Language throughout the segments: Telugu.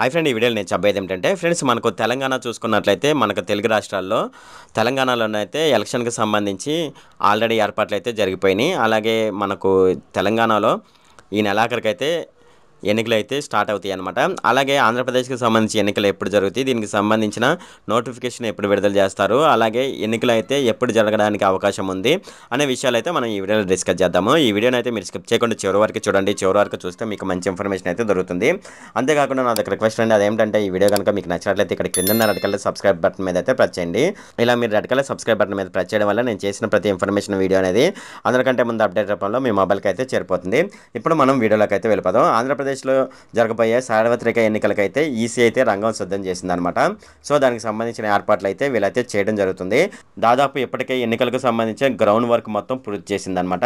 హై ఫ్రెండ్ ఈ వీడియోలో నేను చెప్పేది ఏంటంటే ఫ్రెండ్స్ మనకు తెలంగాణ చూసుకున్నట్లయితే మనకు తెలుగు రాష్ట్రాల్లో తెలంగాణలోనైతే ఎలక్షన్కి సంబంధించి ఆల్రెడీ ఏర్పాట్లు అయితే జరిగిపోయినాయి అలాగే మనకు తెలంగాణలో ఈ నెలాఖరికైతే ఎన్నికలు అయితే స్టార్ట్ అవుతాయి అనమాట అలాగే ఆంధ్రప్రదేశ్కి సంబంధించి ఎన్నికలు ఎప్పుడు జరుగుతాయి దీనికి సంబంధించిన నోటిఫికేషన్ ఎప్పుడు విడుదల చేస్తారు అలాగే ఎన్నికలు అయితే ఎప్పుడు జరగడానికి అవకాశం ఉంది అనే విషయాలు అయితే మనం ఈ వీడియోలో డిస్కస్ చేద్దాము ఈ వీడియోని అయితే మీరు స్కిప్ చేయకుండా చివరి వరకు చూడండి చివరి వరకు చూస్తే మీకు మంచి ఇన్ఫర్మేషన్ అయితే దొరుకుతుంది అంతేకాకుండా నా దగ్గర రిక్వెస్ట్ అండి అదేంటంటే ఈ వీడియో కనుక మీకు నచ్చినట్లయితే ఇక్కడ కింద రెడ్ కలర్ సబ్స్క్రైబ్ బటన్ మీద అయితే ప్రెస్ చేయండి ఇలా మీరు రెడ్ కలర్ సబ్స్క్రైబ్ బటన్ మీద ప్రెస్ చేయడం వల్ల నేను చేసిన ప్రతి ఇన్ఫర్మేషన్ వీడియో అనేది అందరికంటే ముందు అప్డేట్ రూపంలో మీ మొబైల్కి అయితే చేరిపోతుంది ఇప్పుడు మనం వీడియోలోకి అయితే వెళ్ళిపోదాం ఆంధ్రప్రదేశ్ ఆంధ్రప్రదేశ్లో జరగబోయే సార్వత్రిక ఎన్నికలకైతే ఈసీ అయితే రంగం సిద్ధం చేసిందనమాట సో దానికి సంబంధించిన ఏర్పాట్లు అయితే వీళ్ళైతే చేయడం జరుగుతుంది దాదాపు ఇప్పటికే ఎన్నికలకు సంబంధించిన గ్రౌండ్ వర్క్ మొత్తం పూర్తి చేసిందనమాట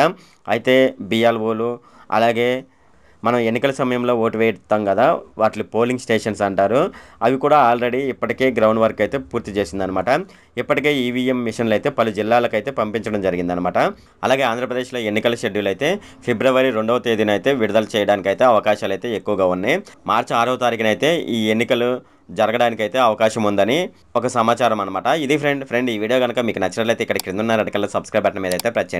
అయితే బిఎల్ఓలు అలాగే మనం ఎన్నికల సమయంలో ఓటు వేస్తాం కదా వాటి పోలింగ్ స్టేషన్స్ అంటారు అవి కూడా ఆల్రెడీ ఇప్పటికే గ్రౌండ్ వర్క్ అయితే పూర్తి చేసిందనమాట ఇప్పటికే ఈవీఎం మిషన్లు అయితే పలు జిల్లాలకైతే పంపించడం జరిగిందనమాట అలాగే ఆంధ్రప్రదేశ్లో ఎన్నికల షెడ్యూల్ అయితే ఫిబ్రవరి రెండవ తేదీన అయితే విడుదల చేయడానికి అయితే అవకాశాలు అయితే ఎక్కువగా ఉన్నాయి మార్చి ఆరవ తారీఖునైతే ఈ ఎన్నికలు జరగడానికి అయితే అవకాశం ఉందని ఒక సమాచారం అనమాట ఇది ఫ్రెండ్ ఫ్రెండ్ ఈ వీడియో కనుక మీకు నచ్చినట్లయితే ఇక్కడ క్రింద ఉన్న రెడ్ కలర్ సబ్స్క్రైబ్ బటన్ మీద అయితే ప్రెస్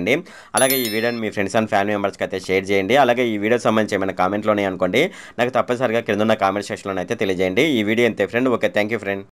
అలాగే ఈ వీడియోని మీ ఫ్రెండ్స్ అండ్ ఫ్యామిలీ మెంబర్స్కి అయితే షేర్ చేయండి అలాగే ఈ వీడియో సంబంధించి ఏమైనా కామెంట్లోనే అనుకోండి నాకు తప్పనిసరిగా క్రింద ఉన్న కామెంట్ సెక్షన్లో అయితే తెలియజేయండి ఈ వీడియో అంతే ఫ్రెండ్ ఓకే థ్యాంక్ ఫ్రెండ్